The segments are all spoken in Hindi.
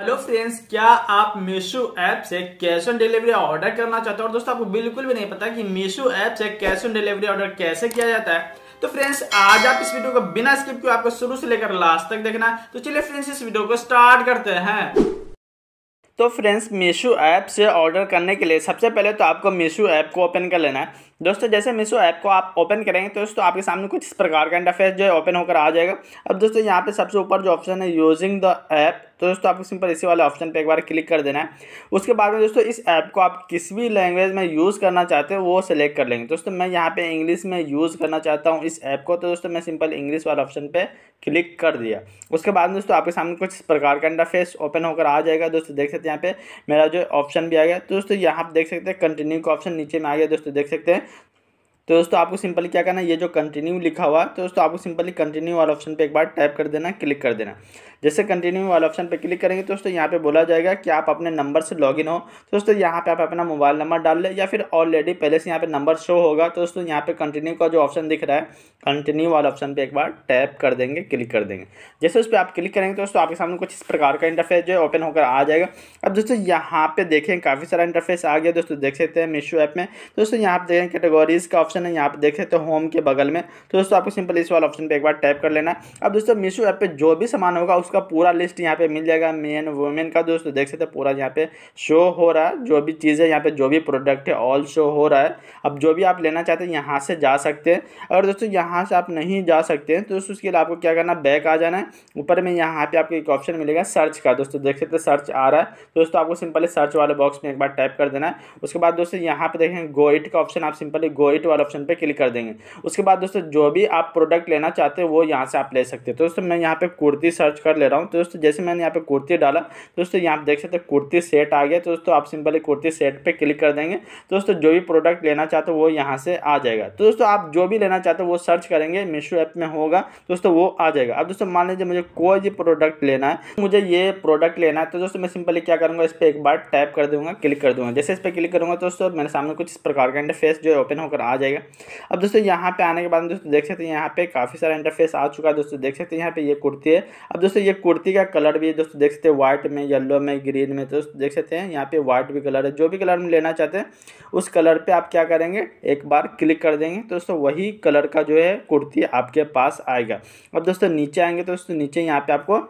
हेलो फ्रेंड्स क्या आप मीशो ऐप से कैश ऑन डिलीवरी ऑर्डर करना चाहते हो और दोस्तों आपको बिल्कुल भी नहीं पता कि मीशो ऐप से कैश ऑन डिलीवरी ऑर्डर कैसे किया जाता है तो फ्रेंड्स आज आप इस वीडियो को बिना स्किप किए आपको शुरू से लेकर लास्ट तक देखना तो चलिए फ्रेंड्स इस वीडियो को स्टार्ट करते हैं तो फ्रेंड्स मीशो ऐप से ऑर्डर करने के लिए सबसे पहले तो आपको मीशो ऐप को ओपन कर लेना है दोस्तों जैसे मीशो ऐप को आप ओपन करेंगे तो दोस्तों आपके सामने कुछ इस प्रकार का इंटरफेस जो है ओपन होकर आ जाएगा अब दोस्तों यहाँ पे सबसे ऊपर जो ऑप्शन है यूजिंग द ऐप तो दोस्तों आपको सिंपल इसी वाले ऑप्शन पे एक बार क्लिक कर देना है उसके बाद में दोस्तों इस ऐप को आप किस भी लैंग्वेज में यूज़ करना चाहते हो वो सिलेक्ट कर लेंगे दोस्तों मैं यहाँ पर इंग्लिश में यूज़ करना चाहता हूँ इस ऐप को तो दोस्तों मैं सिंपल इंग्लिश वाले ऑप्शन पर क्लिक कर दिया उसके बाद में दोस्तों आपके सामने कुछ इस प्रकार का इंटरफेस ओपन होकर आ जाएगा दोस्तों देख सकते हैं यहाँ पे मेरा जो ऑप्शन भी आ गया तो दोस्तों यहाँ आप देख सकते हैं कंटिन्यू का ऑप्शन नीचे में आ गया दोस्तों देख सकते हैं तो दोस्तों आपको सिंपली क्या करना है ये जो कंटिन्यू लिखा हुआ तो दोस्तों आपको सिंपली कंटिन्यू वाला ऑप्शन पे एक बार टाइप कर देना क्लिक कर देना जैसे कंटिन्यू वाला ऑप्शन पे क्लिक करेंगे तो दोस्तों यहाँ पे बोला जाएगा कि आप अपने नंबर से लॉगिन हो तो दोस्तों यहाँ पे आप अपना मोबाइल नंबर डाल लें या फिर ऑलरेडी पहले से यहाँ पे नंबर शो होगा तो दोस्तों यहाँ पे कंटिन्यू का जो ऑप्शन दिख रहा है कंटिन्यू वाला ऑप्शन पर एक बार टैप कर देंगे क्लिक कर देंगे जैसे उस पर आप क्लिक करेंगे तो दोस्तों आपके सामने कुछ इस प्रकार का इंटरफेस जो है ओपन होकर आ जाएगा अब दोस्तों यहाँ पे देखें काफ़ी सारा इंटरफेस आ गया दोस्तों देख सकते हैं मीशो ऐप में दोस्तों यहाँ पे देखें कैटेगरीज़ का ऑप्शन ऑप्शन है यहाँ पे देख सकते हो होम के बगल में तो दोस्तों आपको सिंपल इस वाले ऑप्शन पे एक बार टाइप कर लेना है अब दोस्तों मीशो ऐप पे जो भी सामान होगा उसका पूरा लिस्ट यहाँ पे मिल जाएगा मेन वुमेन का दोस्तों देख सकते हो पूरा यहाँ पे शो हो रहा है जो भी चीज़ है यहाँ पे जो भी प्रोडक्ट है ऑल शो हो रहा है अब जो भी आप लेना चाहते हैं यहाँ से जा सकते हैं अगर दोस्तों यहाँ से आप नहीं जा सकते हैं तो दोस्तों उसके लिए आपको क्या करना बैक आ जाना है ऊपर में यहाँ पे आपको एक ऑप्शन मिलेगा सर्च का दोस्तों देख सकते सर्च आ रहा है तो दोस्तों आपको सिंपली सर्च वाले बॉक्स में एक बार टाइप कर देना है उसके बाद दोस्तों यहाँ पे देखें गोइट का ऑप्शन आप सिंपली गोइट वाला ऑप्शन पे क्लिक कर देंगे उसके बाद दोस्तों जो भी आप प्रोडक्ट लेना चाहते हो वो यहाँ से आप ले सकते हो तो दोस्तों मैं यहाँ पे कुर्ती सर्च कर ले रहा हूँ तो दोस्तों जैसे मैंने यहाँ पे कुर्ती डाला तो दोस्तों यहाँ देख सकते कुर्ती सेट आ गया तो दोस्तों आप सिंपली कुर्ती सेट पर क्लिक कर देंगे तो दोस्तों जो भी प्रोडक्ट लेना चाहते हो वो यहाँ से आ जाएगा तो दोस्तों आप जो भी लेना चाहते हो वो सर्च करेंगे मीशो ऐप में होगा तो दोस्तों वो आ जाएगा अब दोस्तों मान लीजिए मुझे कोई भी प्रोडक्ट लेना है तो मुझे ये प्रोडक्ट लेना है तो दोस्तों मैं सिंपली क्या करूँगा इस पर एक बार टैप कर दूँगा क्लिक कर दूंगा जैसे इस पर क्लिक करूँगा दोस्तों मेरे सामने कुछ इस प्रकार का इंटरफेस जो है ओपन होकर आ जाएगा जाएगा अब दोस्तों यहाँ पे आने के बाद दोस्तों देख सकते हैं यहाँ पे काफ़ी सारा इंटरफेस आ चुका है दोस्तों देख सकते हैं यहाँ पे ये कुर्ती है अब दोस्तों ये कुर्ती का कलर भी दोस्तों देख सकते हैं व्हाइट में येलो में ग्रीन में दोस्तों देख सकते हैं यहाँ पे व्हाइट भी कलर है जो भी कलर हम लेना चाहते हैं उस कलर पर आप क्या करेंगे एक बार क्लिक कर देंगे तो दोस्तों वही कलर का जो है कुर्ती आपके पास आएगा अब दोस्तों नीचे आएंगे तो दोस्तों नीचे यहाँ पर आपको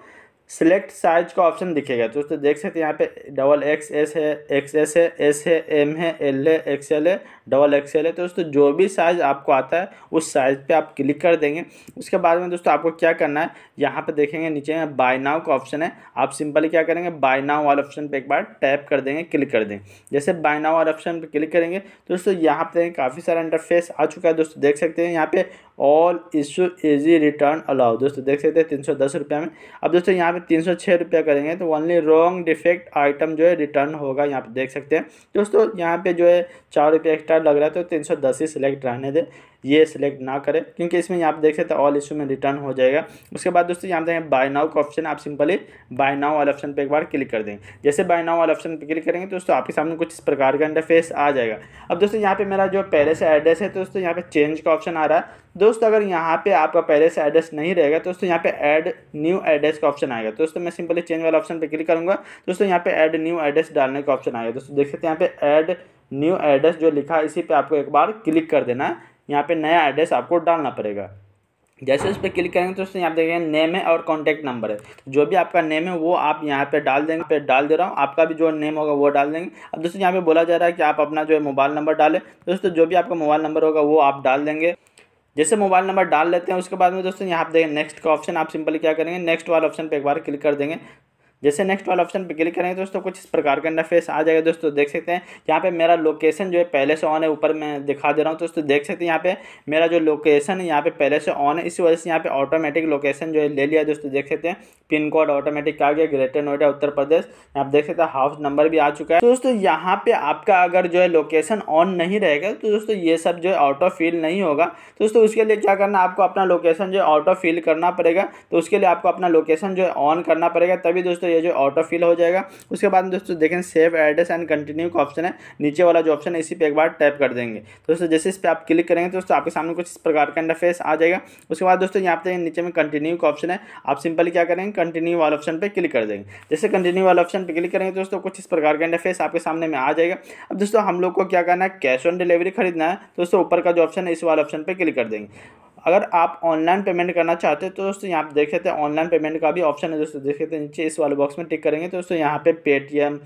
सिलेक्ट साइज का ऑप्शन दिखेगा तो दोस्तों देख सकते हैं यहाँ पे डबल एक्स एस है एक्स एस है एस है एम है एल है एक्सएल है डबल एक्सएल है तो दोस्तों जो भी साइज़ आपको आता है उस साइज़ पे आप क्लिक कर देंगे उसके बाद में दोस्तों आपको क्या करना है यहाँ पे देखेंगे नीचे में बाय नाव का ऑप्शन है आप सिंपली क्या करेंगे बाय नाव वाले ऑप्शन पर एक बार टैप कर देंगे क्लिक कर देंगे जैसे बाय नाव वाले ऑप्शन पर क्लिक करेंगे तो दोस्तों यहाँ पर देखेंगे काफ़ी सारा इंटरफेस आ चुका है दोस्तों देख सकते हैं यहाँ पे all issue easy return allow दोस्तों देख सकते हैं तीन सौ दस रुपये में अब दोस्तों यहाँ पे तीन सौ छः रुपया करेंगे तो ओनली रॉन्ग डिफेक्ट आइटम जो है रिटर्न होगा यहाँ पे देख सकते हैं दोस्तों यहाँ पे जो है चार रुपया एक्स्ट्रा लग रहा है तो तीन सौ दस ही सिलेक्ट रहने दे ये सिलेक्ट ना करें क्योंकि इसमें यहाँ पे देख सकते हैं ऑल इशू में रिटर्न हो जाएगा उसके बाद दोस्तों यहाँ देखें बाय नाउ का ऑप्शन आप सिंपली बाय नाउ वाले ऑप्शन पर एक बार क्लिक कर दें जैसे बाय नाउ वाले ऑप्शन पर क्लिक करेंगे तो दोस्तों आपके सामने कुछ इस प्रकार का इंटरफेस आ जाएगा अब दोस्तों यहाँ पर मेरा जो पहले से एड्रेस है तो दोस्तों यहाँ पर चेंज का ऑप्शन आ रहा है दोस्तों अगर यहाँ पे आपका पहले से एड्रेस नहीं रहेगा तो दोस्तों यहाँ पे ऐड न्यू एड्रेस का ऑप्शन आएगा दोस्तों मैं सिंपली चेंज वाला ऑप्शन पे क्लिक करूँगा दोस्तों यहाँ पे ऐड न्यू एड्रेस डालने का ऑप्शन आएगा दोस्तों देख सकते हैं यहाँ पे ऐड न्यू एड्रेस जो लिखा है इसी पर आपको एक बार क्लिक कर देना है यहाँ पर नया एड्रेस आपको डालना पड़ेगा जैसे उस पर क्लिक करेंगे तो उसमें आप देखेंगे नेम है और कॉन्टैक्ट नंबर है तो जो भी आपका नेम है वो आप यहाँ पे डाल देंगे पे डाल दे रहा हूँ आपका भी जो नेम होगा वो डाल देंगे अब दोस्तों यहाँ पे बोला जा रहा है कि आप अपना जो है मोबाइल नंबर डालें दोस्तों जो भी आपका मोबाइल नंबर होगा वो आप डाल देंगे जैसे मोबाइल नंबर डाल लेते हैं उसके बाद में दोस्तों यहाँ आप देखें नेक्स्ट का ऑप्शन आप सिंपली क्या करेंगे नेक्स्ट वाले ऑप्शन पर एक बार क्लिक कर देंगे जैसे नेक्स्ट वाला ऑप्शन पर क्लिक करेंगे दोस्तों कुछ इस प्रकार का इंटरफेस आ जाएगा दोस्तों देख सकते हैं यहाँ पे मेरा लोकेशन जो है पहले से ऑन है ऊपर मैं दिखा दे रहा हूँ दोस्तों देख सकते हैं यहाँ पे मेरा जो लोकेशन है यहाँ पे पहले से ऑन है इसी वजह से यहाँ पे ऑटोमेटिक लोकेशन जो है ले लिया दोस्तों देख सकते हैं पिन कोड ऑटोमेटिक आ गया ग्रेटर नोएडा उत्तर प्रदेश आप देख सकते हैं हाउस नंबर भी आ चुका है तो दोस्तों यहाँ पे आपका अगर जो है लोकेशन ऑन नहीं रहेगा तो दोस्तों ये सब जो है ऑटो फिल नहीं होगा तो दोस्तों उसके लिए क्या करना आपको अपना लोकेशन जो है ऑटो फिल करना पड़ेगा तो उसके लिए आपको अपना लोकेशन जो है ऑन करना पड़ेगा तभी दोस्तों दोस्तों ये जो ऑटो फिल हो जाएगा उसके बाद दोस्तों देखें सेव एड्रेस एंड कंटिन्यू का ऑप्शन है नीचे वाला जो ऑप्शन है इसी पर एक बार टैप कर देंगे तो दोस्तों जैसे इस पर आप क्लिक करेंगे तो दोस्तों आपके सामने कुछ इस प्रकार का इंटरफेस आ जाएगा उसके बाद दोस्तों यहाँ पे नीचे में कंटिन्यू का ऑप्शन है आप सिंपली क्या करेंगे कंटिन्यू वाले ऑप्शन पर क्लिक कर देंगे जैसे कंटिन्यू वाले ऑप्शन पर क्लिक करेंगे तो दोस्तों कुछ इस प्रकार का इंटरफेस आपके सामने में आ जाएगा अब दोस्तों हम लोग को क्या करना है कैश ऑन डिलीवरी खरीदना है दोस्तों ऊपर का जो ऑप्शन है इस वाले ऑप्शन पर क्लिक कर देंगे अगर आप ऑनलाइन पेमेंट करना चाहते हो तो दोस्तों यहाँ पे देख सकते हैं ऑनलाइन पेमेंट का भी ऑप्शन है दोस्तों देख सकते हैं नीचे इस वाले बॉक्स में टिक करेंगे तो दोस्तों यहाँ पे पेटीएम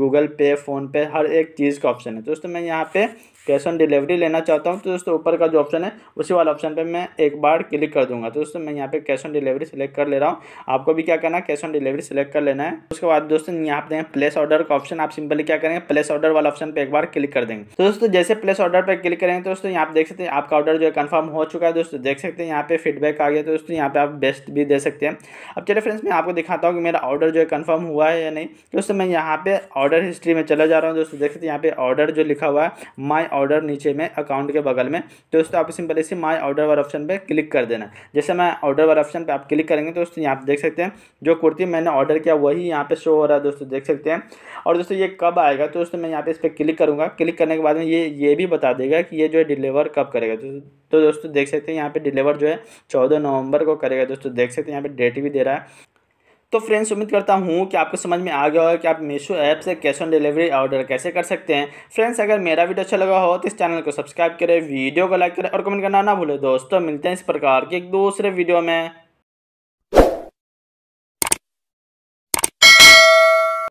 गूगल पे फ़ोनपे हर एक चीज़ का ऑप्शन है दोस्तों मैं यहाँ पे कैश ऑन डिलीवरी लेना चाहता हूँ तो दोस्तों ऊपर का जो ऑप्शन है उसी वाला ऑप्शन पर मैं एक बार क्लिक कर दूंगा तो दोस्तों मैं यहाँ पे कैश ऑन डिलीवरी सेलेक्ट कर ले रहा हूँ आपको भी क्या करना है कैश ऑन डिलीवरी सेलेक्ट कर लेना है उसके बाद दोस्तों यहाँ पे प्लेस ऑर्डर का ऑप्शन आप सिंपली क्या करेंगे प्लेस ऑर्डर वाला ऑप्शन पर एक बार क्लिक कर देंगे तो दोस्तों जैसे प्लेस ऑर्डर पर क्लिक करेंगे तो दोस्तों यहाँ आप देख सकते हैं आपका ऑर्डर जो है कन्फर्म हो चुका है दोस्तों देख सकते हैं यहाँ पे फीडबैक आ गया तो दोस्तों यहाँ पे आप बेस्ट भी दे सकते हैं अब चले फ्रेंड्स मैं आपको दिखाता हूँ कि मेरा ऑर्डर जो है कन्फर्म हुआ है या नहीं तो दोस्तों मैं यहाँ पे ऑर्डर हिस्ट्री में चला जा रहा हूँ दोस्तों देख सकते हैं यहाँ पे ऑर्डर जो लिखा हुआ है माई ऑर्डर नीचे में अकाउंट के बगल में तो दोस्तों आप सिंपल इसी माई ऑर्डर वाले ऑप्शन पर क्लिक कर देना जैसे मैं ऑर्डर वाले ऑप्शन पर आप क्लिक करेंगे तो दोस्तों यहाँ पर देख सकते हैं जो कुर्ती मैंने ऑर्डर किया वही यहाँ पर शो हो रहा है दोस्तों देख सकते हैं और दोस्तों ये कब आएगा तो दोस्तों मैं यहाँ पे इस पर क्लिक करूँगा क्लिक करने के बाद में ये ये भी बता देगा कि ये जो है डिलीवर कब करेगा तो, तो दोस्तों देख सकते हैं यहाँ पे डिलीवर जो है चौदह नवंबर को करेगा दोस्तों देख सकते हैं यहाँ पे डेट भी दे रहा है तो फ्रेंड्स उम्मीद करता हूँ कि आपको समझ में आ गया होगा कि आप मीशो ऐप से कैश ऑन डिलीवरी ऑर्डर कैसे कर सकते हैं फ्रेंड्स अगर मेरा वीडियो अच्छा लगा हो तो इस चैनल को सब्सक्राइब करें वीडियो को लाइक करें और कमेंट करना ना भूलें दोस्तों मिलते हैं इस प्रकार के एक दूसरे वीडियो में